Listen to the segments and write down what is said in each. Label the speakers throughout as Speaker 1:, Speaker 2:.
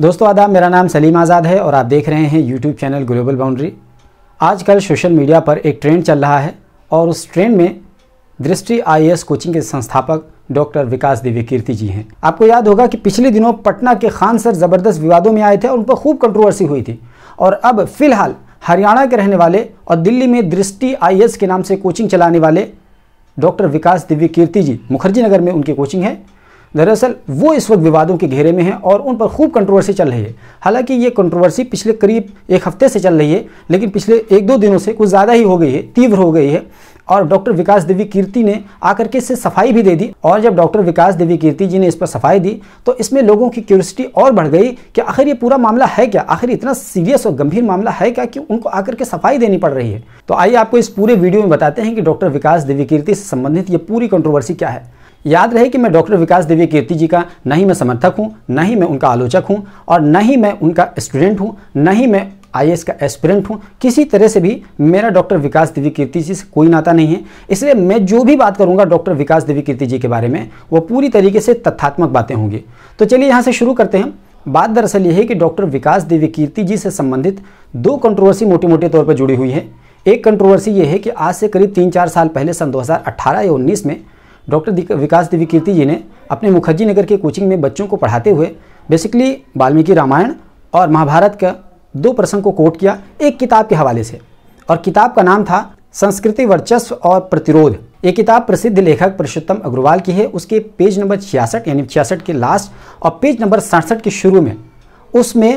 Speaker 1: दोस्तों आदाब मेरा नाम सलीम आज़ाद है और आप देख रहे हैं यूट्यूब चैनल ग्लोबल बाउंड्री आजकल सोशल मीडिया पर एक ट्रेंड चल रहा है और उस ट्रेंड में दृष्टि आई कोचिंग के संस्थापक डॉक्टर विकास दिव्य कीर्ति जी हैं आपको याद होगा कि पिछले दिनों पटना के खान सर ज़बरदस्त विवादों में आए थे और उन पर खूब कंट्रोवर्सी हुई थी और अब फिलहाल हरियाणा के रहने वाले और दिल्ली में दृष्टि आई के नाम से कोचिंग चलाने वाले डॉक्टर विकास दिव्य कीर्ति जी मुखर्जी नगर में उनकी कोचिंग है दरअसल वो इस वक्त विवादों के घेरे में हैं और उन पर खूब कंट्रोवर्सी चल रही है हालांकि ये कंट्रोवर्सी पिछले करीब एक हफ्ते से चल रही है लेकिन पिछले एक दो दिनों से कुछ ज़्यादा ही हो गई है तीव्र हो गई है और डॉक्टर विकास देवी कीर्ति ने आकर के इससे सफाई भी दे दी और जब डॉक्टर विकास देवी कीर्ति जी ने इस पर सफाई दी तो इसमें लोगों की क्यूरसिटी और बढ़ गई कि आखिर ये पूरा मामला है क्या आखिर इतना सीरियस और गंभीर मामला है क्या कि उनको आकर के सफाई देनी पड़ रही है तो आइए आपको इस पूरे वीडियो में बताते हैं कि डॉक्टर विकास देवी कीर्ति से संबंधित ये पूरी कंट्रोवर्सी क्या है याद रहे कि मैं डॉक्टर विकास देवी कीर्ति जी का न ही मैं समर्थक हूँ न ही मैं उनका आलोचक हूँ और न ही मैं उनका स्टूडेंट हूँ न ही मैं आई का एस्पिरेंट हूँ किसी तरह से भी मेरा डॉक्टर विकास देवी कीर्ति जी से कोई नाता नहीं है इसलिए मैं जो भी बात करूँगा डॉक्टर विकास देवी कीर्ति जी के बारे में वो पूरी तरीके से तथ्यात्मक बातें होंगी तो चलिए यहाँ से शुरू करते हैं बात दरअसल ये है कि डॉक्टर विकास देवी कीर्ति जी से संबंधित दो कंट्रोवर्सी मोटे मोटे तौर पर जुड़ी हुई है एक कंट्रोवर्सी ये है कि आज से करीब तीन चार साल पहले सन 2018 या 19 में डॉक्टर विकास देवी कीर्ति जी ने अपने मुखर्जी नगर के कोचिंग में बच्चों को पढ़ाते हुए बेसिकली वाल्मीकि रामायण और महाभारत का दो प्रसंग को कोट किया एक किताब के हवाले से और किताब का नाम था संस्कृति वर्चस्व और प्रतिरोध ये किताब प्रसिद्ध लेखक पुरुषोत्तम अग्रवाल की है उसके पेज नंबर छियासठ यानी छियासठ के लास्ट और पेज नंबर सड़सठ के शुरू में उसमें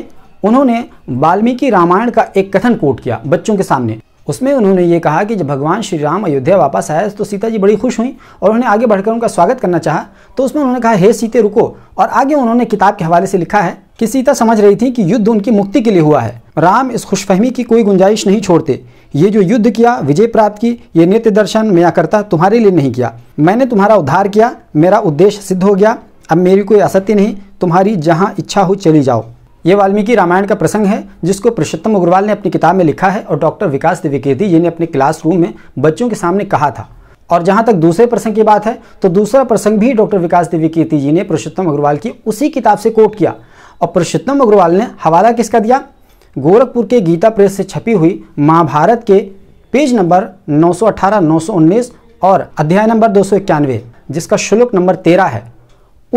Speaker 1: उन्होंने वाल्मीकि रामायण का एक कथन कोट किया बच्चों के सामने उसमें उन्होंने ये कहा कि जब भगवान श्री राम अयोध्या वापस आए तो सीता जी बड़ी खुश हुई और उन्हें आगे बढ़कर उनका स्वागत करना चाहा तो उसमें उन्होंने कहा हे सीते रुको और आगे उन्होंने किताब के हवाले से लिखा है कि सीता समझ रही थी कि युद्ध उनकी मुक्ति के लिए हुआ है राम इस खुशफहमी की कोई गुंजाइश नहीं छोड़ते ये जो युद्ध किया विजय प्राप्त की ये नित्य दर्शन मैं करता तुम्हारे लिए नहीं किया मैंने तुम्हारा उद्धार किया मेरा उद्देश्य सिद्ध हो गया अब मेरी कोई असत्य नहीं तुम्हारी जहाँ इच्छा हो चली जाओ ये वाल्मीकि रामायण का प्रसंग है जिसको पुरुषोत्तम अग्रवाल ने अपनी किताब में लिखा है और डॉक्टर विकास द्विवेदी जी ने अपने क्लासरूम में बच्चों के सामने कहा था और जहाँ तक दूसरे प्रसंग की बात है तो दूसरा प्रसंग भी डॉक्टर विकास द्विवेदी जी ने पुरुषोत्तम अग्रवाल की उसी किताब से कोट किया और पुरुषोत्तम अग्रवाल ने हवाला किसका दिया गोरखपुर के गीता प्रेस से छपी हुई महाभारत के पेज नंबर 918, 919 और अध्याय नंबर दो जिसका श्लोक नंबर तेरह है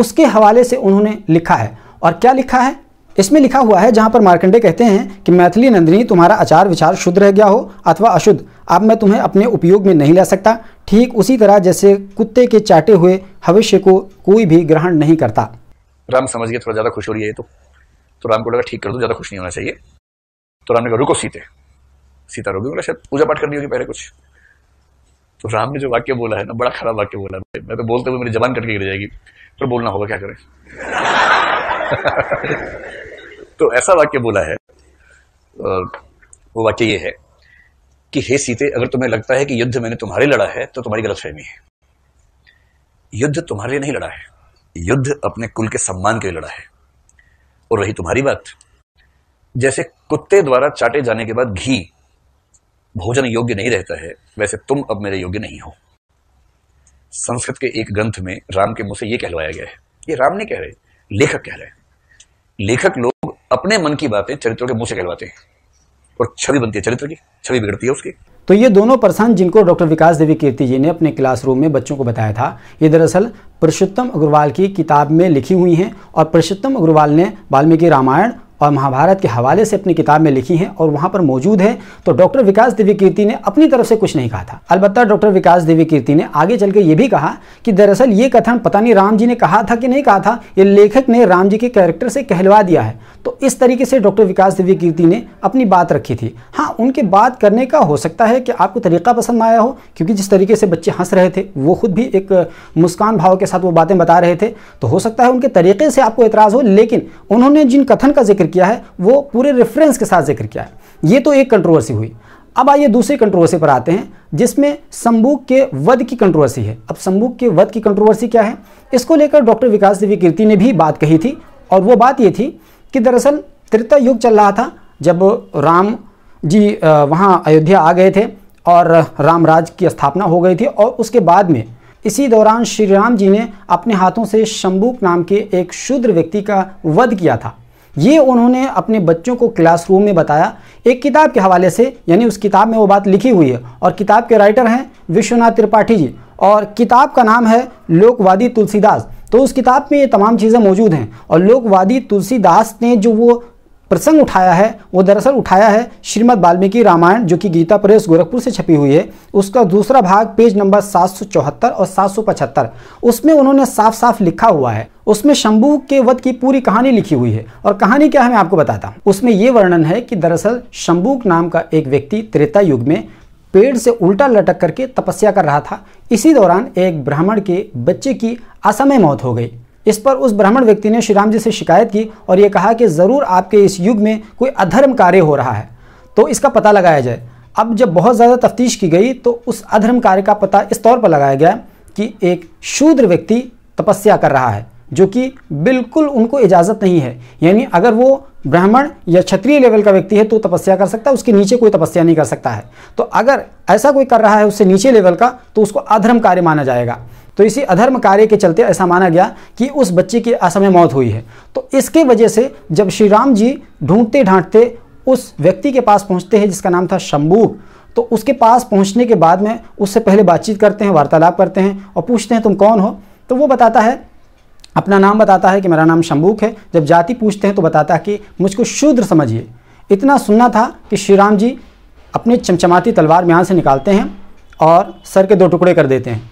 Speaker 1: उसके हवाले से उन्होंने लिखा है और क्या लिखा है इसमें लिखा हुआ है जहां पर मार्कंडे कहते हैं कि मैथिली नंदिनी तुम्हारा आचार विचार शुद्ध रह गया हो अथवा अशुद्ध अब मैं तुम्हें अपने उपयोग में नहीं ला सकता ठीक उसी तरह जैसे कुत्ते के चाटे हुए भविष्य को कोई भी ग्रहण नहीं करता राम समझ गया थोड़ा ज़्यादा खुश हो रही है तो तो राम को लगा ठीक कर दो ज़्यादा खुश नहीं होना चाहिए तो राम ने कहा रुको सीते सीता रोगी बोला पूजा पाठ करनी होगी पहले कुछ तो राम ने जो वाक्य बोला है ना बड़ा खराब वाक्य बोला मैं तो बोलते हुए मेरी जबान कटके गिर जाएगी पर बोलना होगा क्या करें तो ऐसा वाक्य बोला है वो वाक्य ये है कि हे सीते अगर तुम्हें लगता है कि युद्ध मैंने तुम्हारे लड़ा है तो तुम्हारी गलतफहमी है युद्ध तुम्हारे लिए नहीं लड़ा है युद्ध अपने कुल के सम्मान के लिए लड़ा है और रही तुम्हारी बात जैसे कुत्ते द्वारा चाटे जाने के बाद घी भोजन योग्य नहीं रहता है वैसे तुम अब मेरे योग्य नहीं हो संस्कृत के एक ग्रंथ में राम के मुंह से यह कहलवाया गया है ये राम नहीं कह रहे लेखक कह रहे हैं लेखक लोग अपने मन की बातें चरित्र के मुंह से कहलवाते हैं और छवि बनती है चरित्र की छवि बिगड़ती है उसकी तो ये दोनों प्रसन्न जिनको डॉक्टर विकास देवी कीर्ति जी ने अपने क्लासरूम में बच्चों को बताया था ये दरअसल पुरुषोत्तम अग्रवाल की किताब में लिखी हुई हैं और पुरुषोत्तम अग्रवाल ने वाल्मीकि रामायण और महाभारत के हवाले से अपनी किताब में लिखी हैं और वहाँ पर मौजूद है तो डॉक्टर विकास देवी कीर्ति ने अपनी तरफ से कुछ नहीं कहा था अलबत् डॉक्टर विकास देवी कीर्ति ने आगे चल के ये भी कहा कि दरअसल ये कथन पता नहीं राम जी ने कहा था कि नहीं कहा था ये लेखक ने राम जी के कैरेक्टर से कहलवा दिया है तो इस तरीके से डॉक्टर विकास दिव्य कीर्ति ने अपनी बात रखी थी हाँ उनके बात करने का हो सकता है कि आपको तरीका पसंद आया हो क्योंकि जिस तरीके से बच्चे हंस रहे थे वो खुद भी एक मुस्कान भाव के साथ वो बातें बता रहे थे तो हो सकता है उनके तरीके से आपको एतराज़ हो लेकिन उन्होंने जिन कथन का जिक्र किया है वो पूरे रेफरेंस के साथ जिक्र किया है ये तो एक कंट्रोवर्सी हुई अब आइए दूसरी कंट्रोवर्सी पर आते हैं जिसमें शंबुक के वध की कंट्रोवर्सी है अब शंबुक के वध की कंट्रोवर्सी क्या है इसको लेकर डॉक्टर विकास देवी कीर्ति ने भी बात कही थी और वो बात ये थी कि दरअसल त्रेता युग चल रहा था जब राम जी वहाँ अयोध्या आ गए थे और राम राज की स्थापना हो गई थी और उसके बाद में इसी दौरान श्री राम जी ने अपने हाथों से शंबुक नाम के एक शूद्र व्यक्ति का वध किया था ये उन्होंने अपने बच्चों को क्लासरूम में बताया एक किताब के हवाले से यानी उस किताब में वो बात लिखी हुई है और किताब के राइटर हैं विश्वनाथ त्रिपाठी जी और किताब का नाम है लोकवादी तुलसीदास तो उस किताब में ये तमाम चीज़ें मौजूद हैं और लोकवादी तुलसीदास ने जो वो प्रसंग उठाया है वो दरअसल उठाया है श्रीमद् वाल्मीकि रामायण जो कि गीता प्रेस गोरखपुर से छपी हुई है उसका दूसरा भाग पेज नंबर सात और सात उसमें उन्होंने साफ साफ लिखा हुआ है उसमें शंभू के वध की पूरी कहानी लिखी हुई है और कहानी क्या है मैं आपको बताता हूँ उसमें ये वर्णन है कि दरअसल शंभू नाम का एक व्यक्ति त्रेता युग में पेड़ से उल्टा लटक करके तपस्या कर रहा था इसी दौरान एक ब्राह्मण के बच्चे की असमय मौत हो गई इस पर उस ब्राह्मण व्यक्ति ने श्री राम जी से शिकायत की और ये कहा कि ज़रूर आपके इस युग में कोई अधर्म कार्य हो रहा है तो इसका पता लगाया जाए अब जब बहुत ज़्यादा तफ्तीश की गई तो उस अधर्म कार्य का पता इस तौर पर लगाया गया कि एक शूद्र व्यक्ति तपस्या कर रहा है जो कि बिल्कुल उनको इजाज़त नहीं है यानी अगर वो ब्राह्मण या क्षत्रिय लेवल का व्यक्ति है तो तपस्या कर सकता है उसके नीचे कोई तपस्या नहीं कर सकता है तो अगर ऐसा कोई कर रहा है उससे नीचे लेवल का तो उसको अधर्म कार्य माना जाएगा तो इसी अधर्म कार्य के चलते ऐसा माना गया कि उस बच्चे की असमय मौत हुई है तो इसके वजह से जब श्री राम जी ढूंढते ढांटते उस व्यक्ति के पास पहुंचते हैं जिसका नाम था शंभू तो उसके पास पहुंचने के बाद में उससे पहले बातचीत करते हैं वार्तालाप करते हैं और पूछते हैं तुम कौन हो तो वो बताता है अपना नाम बताता है कि मेरा नाम शंबूक है जब जाति पूछते हैं तो बताता है कि मुझको शूद्र समझिए इतना सुनना था कि श्री राम जी अपनी चमचमाती तलवार यहाँ से निकालते हैं और सर के दो टुकड़े कर देते हैं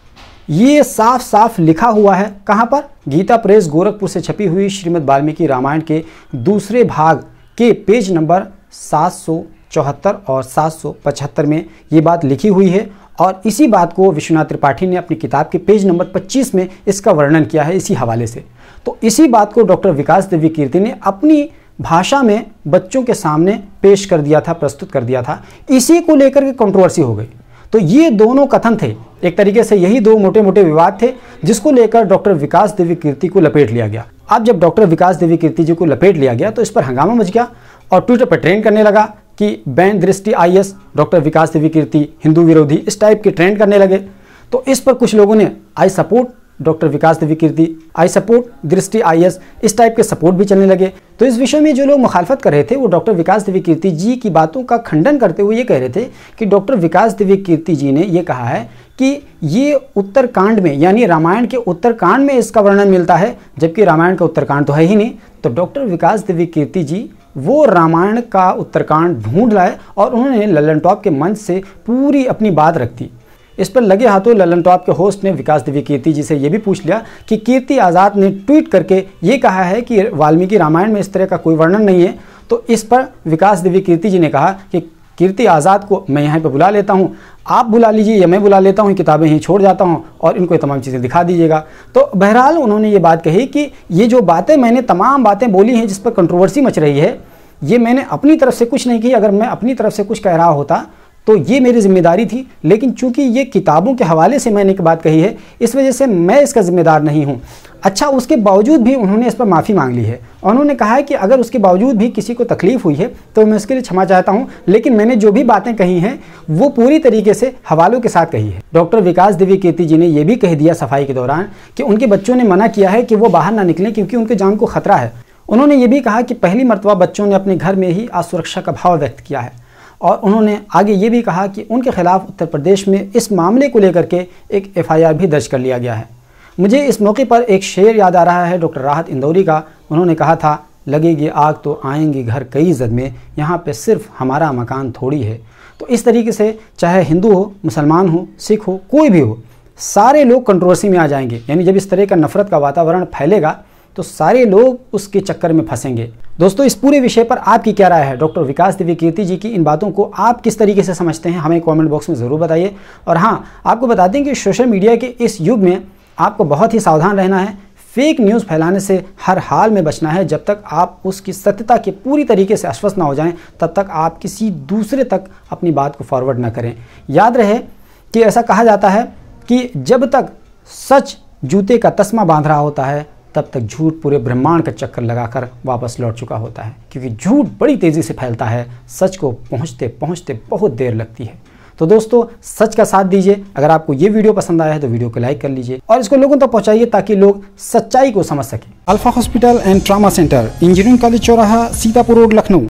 Speaker 1: ये साफ साफ लिखा हुआ है कहाँ पर गीता प्रेस गोरखपुर से छपी हुई श्रीमद वाल्मीकि रामायण के दूसरे भाग के पेज नंबर सात सौ चौहत्तर और सात सौ पचहत्तर में ये बात लिखी हुई है और इसी बात को विश्वनाथ त्रिपाठी ने अपनी किताब के पेज नंबर 25 में इसका वर्णन किया है इसी हवाले से तो इसी बात को डॉक्टर विकास देवी कीर्ति ने अपनी भाषा में बच्चों के सामने पेश कर दिया था प्रस्तुत कर दिया था इसी को लेकर के कंट्रोवर्सी हो गई तो ये दोनों कथन थे एक तरीके से यही दो मोटे मोटे विवाद थे जिसको लेकर डॉक्टर विकास देवी कीर्ति को लपेट लिया गया अब जब डॉक्टर विकास देवी कीर्ति जी को लपेट लिया गया तो इस पर हंगामा मच गया और ट्विटर पर ट्रेंड करने लगा कि ban Drishti IAS doctor Vikas Kirti Hindu विरोधी इस टाइप के ट्रेंड करने लगे तो इस पर कुछ लोगों ने I support doctor Vikas Kirti I support Drishti IAS इस टाइप के सपोर्ट भी चलने लगे तो इस विषय में जो लोग मुखालफत कर रहे थे वो डॉक्टर विकास कीर्ति जी की बातों का खंडन करते हुए ये कह रहे थे कि डॉक्टर विकास कीर्ति जी ने ये कहा है कि ये उत्तरकांड में यानी रामायण के उत्तरकांड में इसका वर्णन मिलता है जबकि रामायण का उत्तरकांड तो है ही नहीं तो डॉक्टर विकास कीर्ति जी वो रामायण का उत्तरकांड ढूंढ लाए और उन्होंने लल्लन टॉप के मंच से पूरी अपनी बात रख दी इस पर लगे हाथों ललन टॉप के होस्ट ने विकास दिव्य कीर्ति जी से ये भी पूछ लिया कि कीर्ति आज़ाद ने ट्वीट करके ये कहा है कि वाल्मीकि रामायण में इस तरह का कोई वर्णन नहीं है तो इस पर विकास दिव्य कीर्ति जी ने कहा कि कीर्ति आज़ाद को मैं यहाँ पर बुला लेता हूँ आप बुला लीजिए या मैं बुला लेता हूँ किताबें ही छोड़ जाता हूँ और इनको तमाम चीज़ें दिखा दीजिएगा तो बहरहाल उन्होंने ये बात कही कि ये जो बातें मैंने तमाम बातें बोली हैं जिस पर कंट्रोवर्सी मच रही है ये मैंने अपनी तरफ से कुछ नहीं की अगर मैं अपनी तरफ से कुछ कह रहा होता तो ये मेरी जिम्मेदारी थी लेकिन चूंकि ये किताबों के हवाले से मैंने एक बात कही है इस वजह से मैं इसका ज़िम्मेदार नहीं हूँ अच्छा उसके बावजूद भी उन्होंने इस पर माफ़ी मांग ली है उन्होंने कहा है कि अगर उसके बावजूद भी किसी को तकलीफ़ हुई है तो मैं उसके लिए क्षमा चाहता हूँ लेकिन मैंने जो भी बातें कही हैं वो पूरी तरीके से हवालों के साथ कही है डॉक्टर विकास देवी कीर्ति जी ने यह भी कह दिया सफाई के दौरान कि उनके बच्चों ने मना किया है कि वो बाहर ना निकलें क्योंकि उनके जान को खतरा है उन्होंने ये भी कहा कि पहली मरतबा बच्चों ने अपने घर में ही असुरक्षा का भाव व्यक्त किया है और उन्होंने आगे ये भी कहा कि उनके खिलाफ उत्तर प्रदेश में इस मामले को लेकर के एक एफआईआर भी दर्ज कर लिया गया है मुझे इस मौके पर एक शेर याद आ रहा है डॉक्टर राहत इंदौरी का उन्होंने कहा था लगेगी आग तो आएंगी घर कई जद में यहाँ पर सिर्फ हमारा मकान थोड़ी है तो इस तरीके से चाहे हिंदू हो मुसलमान हो सिख हो कोई भी हो सारे लोग कंट्रोवर्सी में आ जाएंगे यानी जब इस तरह का नफरत का वातावरण फैलेगा तो सारे लोग उसके चक्कर में फंसेंगे दोस्तों इस पूरे विषय पर आपकी क्या राय है डॉक्टर विकास दिव्य कीर्ति जी की इन बातों को आप किस तरीके से समझते हैं हमें कमेंट बॉक्स में ज़रूर बताइए और हाँ आपको बता दें कि सोशल मीडिया के इस युग में आपको बहुत ही सावधान रहना है फेक न्यूज़ फैलाने से हर हाल में बचना है जब तक आप उसकी सत्यता के पूरी तरीके से आश्वस्त ना हो जाएं तब तक आप किसी दूसरे तक अपनी बात को फॉरवर्ड ना करें याद रहे कि ऐसा कहा जाता है कि जब तक सच जूते का तस्मा बांध रहा होता है तब तक झूठ पूरे ब्रह्मांड का चक्कर लगाकर वापस लौट चुका होता है क्योंकि झूठ बड़ी तेज़ी से फैलता है सच को पहुँचते पहुँचते बहुत देर लगती है तो दोस्तों सच का साथ दीजिए अगर आपको ये वीडियो पसंद आया है तो वीडियो को लाइक कर लीजिए और इसको लोगों तक तो पहुंचाइए ताकि लोग सच्चाई को समझ सके Alpha hospital and trauma centre engineering college चौराहा सीतापुर रोड लखनऊ